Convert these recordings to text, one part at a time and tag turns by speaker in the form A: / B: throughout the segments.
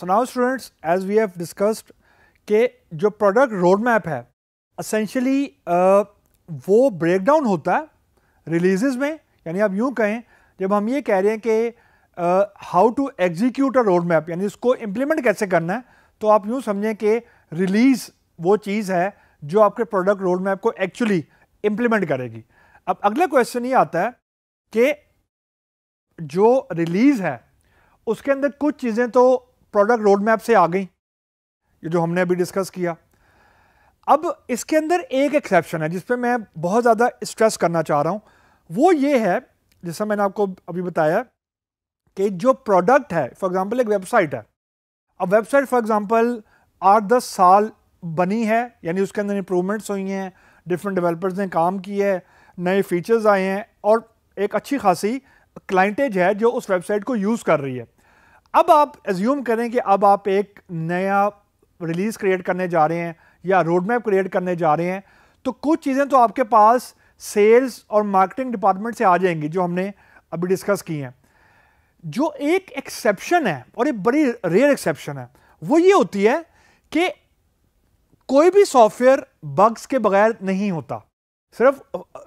A: so now students as we have discussed के जो product road map है essentially वो ब्रेक डाउन होता है रिलीजेज में यानी आप यूँ कहें जब हम ये कह रहे हैं कि how to execute a road map यानी इसको इम्प्लीमेंट कैसे करना है तो आप यूँ समझें कि रिलीज़ वो चीज़ है जो आपके प्रोडक्ट रोड मैप को एक्चुअली इम्प्लीमेंट करेगी अब अगला क्वेश्चन ये आता है कि जो रिलीज़ है उसके अंदर कुछ चीज़ें तो प्रोडक्ट रोड मैप से आ गई ये जो हमने अभी डिस्कस किया अब इसके अंदर एक एक्सेप्शन है जिस पर मैं बहुत ज़्यादा स्ट्रेस करना चाह रहा हूँ वो ये है जैसा मैंने आपको अभी बताया कि जो प्रोडक्ट है फॉर एग्ज़ाम्पल एक वेबसाइट है अब वेबसाइट फॉर एग्ज़ाम्पल आठ दस साल बनी है यानी उसके अंदर इम्प्रूवमेंट्स हुई हैं डिफरेंट डेवलपर्स ने काम किए हैं नए फीचर्स आए हैं और एक अच्छी खासी क्लाइंटेज है जो उस वेबसाइट को यूज़ कर रही है अब आप एज्यूम करें कि अब आप एक नया रिलीज़ क्रिएट करने जा रहे हैं या रोड मैप क्रिएट करने जा रहे हैं तो कुछ चीज़ें तो आपके पास सेल्स और मार्केटिंग डिपार्टमेंट से आ जाएंगी जो हमने अभी डिस्कस की हैं जो एक एक्सेप्शन है और एक बड़ी रेयर एक्सेप्शन है वो ये होती है कि कोई भी सॉफ्टवेयर बग्स के बगैर नहीं होता सिर्फ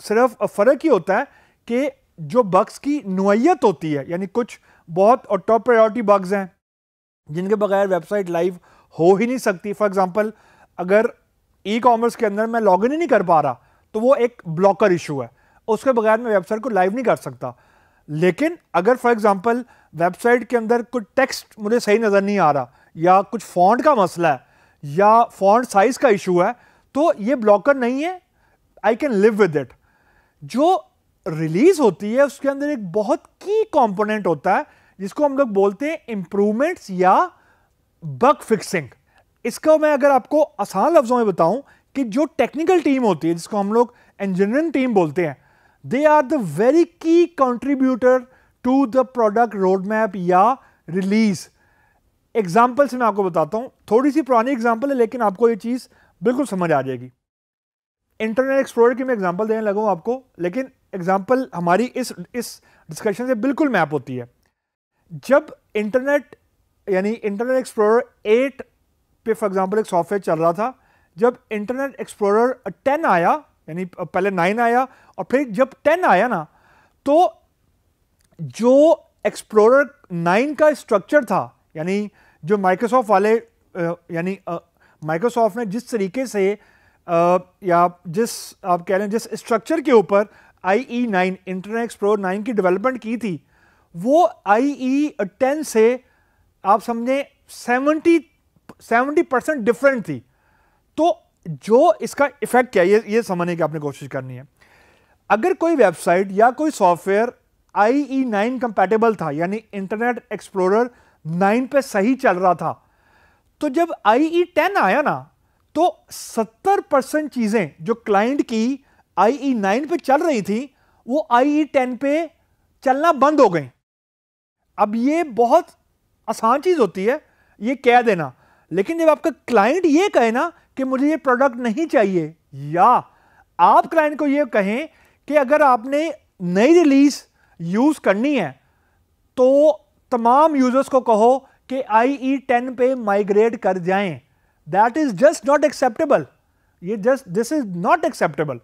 A: सिर्फ फ़र्क ही होता है कि जो बग्स की नोयत होती है यानी कुछ बहुत और टॉप प्रायोरिटी बग्स हैं जिनके बगैर वेबसाइट लाइव हो ही नहीं सकती फॉर एग्जांपल अगर ई कॉमर्स के अंदर मैं लॉगिन ही नहीं कर पा रहा तो वो एक ब्लॉकर इशू है उसके बगैर मैं वेबसाइट को लाइव नहीं कर सकता लेकिन अगर फॉर एग्जांपल वेबसाइट के अंदर कुछ टेक्स्ट मुझे सही नज़र नहीं आ रहा या कुछ फॉन्ट का मसला है या फॉन्ट साइज़ का इशू है तो ये ब्लॉकर नहीं है I can live with it जो रिलीज़ होती है उसके अंदर एक बहुत की कॉम्पोनेंट होता है जिसको हम लोग बोलते हैं इंप्रूवमेंट्स या बग फिक्सिंग इसका मैं अगर आपको आसान लफ्ज़ों में बताऊं कि जो टेक्निकल टीम होती है जिसको हम लोग इंजीनियरिंग टीम बोलते हैं they are the very key contributor to the product road map या रिलीज एग्जाम्पल्स मैं आपको बताता हूं थोड़ी सी पुरानी एग्जाम्पल है लेकिन आपको ये चीज़ बिल्कुल समझ आ जाएगी इंटरनेट एक्सप्लोरर की मैं एग्जाम्पल देने लगा आपको लेकिन एग्जाम्पल हमारी इस इस डिस्कशन से बिल्कुल मैप होती है जब इंटरनेट यानी इंटरनेट एक्सप्लोरर 8 पे फॉर एग्जांपल एक सॉफ्टवेयर चल रहा था जब इंटरनेट एक्सप्लोरर 10 आया यानी पहले 9 आया और फिर जब 10 आया ना तो जो एक्सप्लोरर 9 का स्ट्रक्चर था यानी जो माइक्रोसॉफ्ट वाले यानी माइक्रोसॉफ्ट ने जिस तरीके से या जिस आप कह रहे हैं जिस स्ट्रक्चर के ऊपर I E e nine Internet Explorer nine की डेवलपमेंट की थी वो आई ई टेन से आप समझें सेवेंटी सेवेंटी परसेंट डिफरेंट थी तो जो इसका इफेक्ट क्या है ये ये समझने की आपने कोशिश करनी है अगर कोई वेबसाइट या कोई software I E nine compatible था यानी इंटरनेट एक्सप्लोरर नाइन पे सही चल रहा था तो जब आई ई टेन आया ना तो सत्तर परसेंट चीज़ें जो क्लाइंट की आई ई नाइन पे चल रही थी वो आई ई टेन पे चलना बंद हो गई अब ये बहुत आसान चीज़ होती है ये कह देना लेकिन जब आपका क्लाइंट ये कहे ना कि मुझे ये प्रोडक्ट नहीं चाहिए या आप क्लाइंट को ये कहें कि अगर आपने नई रिलीज यूज़ करनी है तो तमाम यूज़र्स को कहो कि आई ई टेन पे माइग्रेट कर जाएं that is just not acceptable ये just this is not acceptable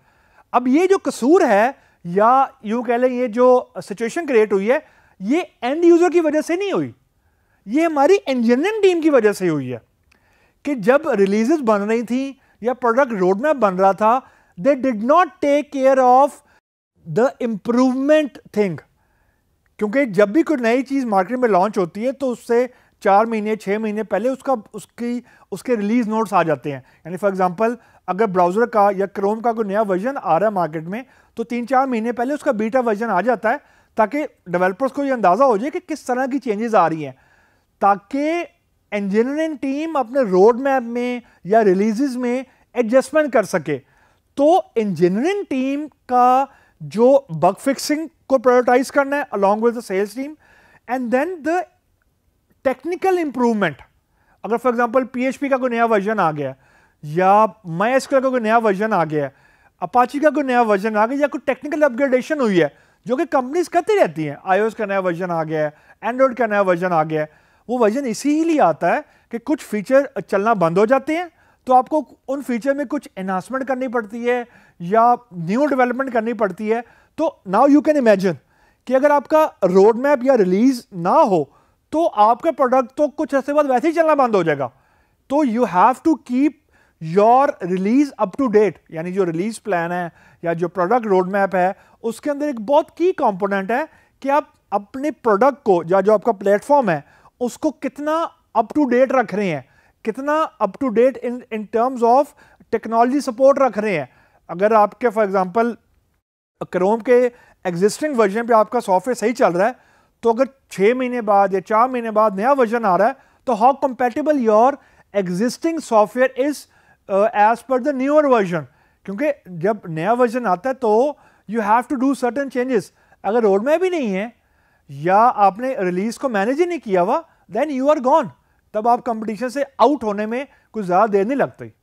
A: अब ये जो कसूर है या यूँ कह लें ये जो सिचुएशन क्रिएट हुई है ये एंड यूज़र की वजह से नहीं हुई ये हमारी इंजीनियरिंग टीम की वजह से हुई है कि जब रिलीजेस बन रही थी या प्रोडक्ट रोड मैप बन रहा था they did not take care of the improvement thing क्योंकि जब भी कोई नई चीज़ मार्केट में लॉन्च होती है तो उससे चार महीने छः महीने पहले उसका उसकी उसके रिलीज नोट्स आ जाते हैं यानी फॉर एग्जांपल अगर ब्राउज़र का या क्रोम का कोई नया वर्जन आ रहा है मार्केट में तो तीन चार महीने पहले उसका बीटा वर्जन आ जाता है ताकि डेवलपर्स को ये अंदाज़ा हो जाए कि किस तरह की चेंजेस आ रही हैं ताकि इंजीनियरिंग टीम अपने रोड मैप में या रिलीजेज में एडजस्टमेंट कर सके तो इंजीनियरिंग टीम का जो बग फिक्सिंग को प्रायोरिटाइज करना है along with the sales team and then the technical improvement अगर फॉर एग्जांपल पीएचपी का कोई नया वर्जन आ गया या माई का कोई नया वर्जन आ गया अपाची का कोई नया वर्जन आ गया या कोई टेक्निकल अपग्रेडेशन हुई है जो कि कंपनीज करती रहती हैं आईओएस का नया वर्जन आ गया है एंड्रॉयड का नया वर्जन आ गया है वो वर्जन इसीलिए आता है कि कुछ फीचर चलना बंद हो जाते हैं तो आपको उन फीचर में कुछ एनहांसमेंट करनी पड़ती है या न्यू डेवलपमेंट करनी पड़ती है तो नाउ यू कैन इमेजिन कि अगर आपका रोड मैप या रिलीज ना हो तो आपका प्रोडक्ट तो कुछ ऐसे बाद वैसे ही चलना बंद हो जाएगा तो you have to keep your release up to date यानी जो रिलीज प्लान है या जो प्रोडक्ट रोड मैप है उसके अंदर एक बहुत की कंपोनेंट है कि आप अपने प्रोडक्ट को या जो आपका प्लेटफॉर्म है उसको कितना अप टू डेट रख रहे हैं कितना up to date in in terms of technology support रख रहे हैं अगर आपके फॉर एग्जांपल क्रोम के एग्जिस्टिंग वर्जन पे आपका सॉफ्टवेयर सही चल रहा है तो अगर छः महीने बाद या चार महीने बाद नया वर्जन आ रहा है तो how compatible your existing software is as per the newer version क्योंकि जब नया वर्जन आता है तो you have to do certain changes अगर रोड में भी नहीं है या आपने रिलीज को मैनेज ही नहीं किया हुआ देन यू आर गॉन तब आप कंपटीशन से आउट होने में कुछ ज़्यादा देर नहीं लगती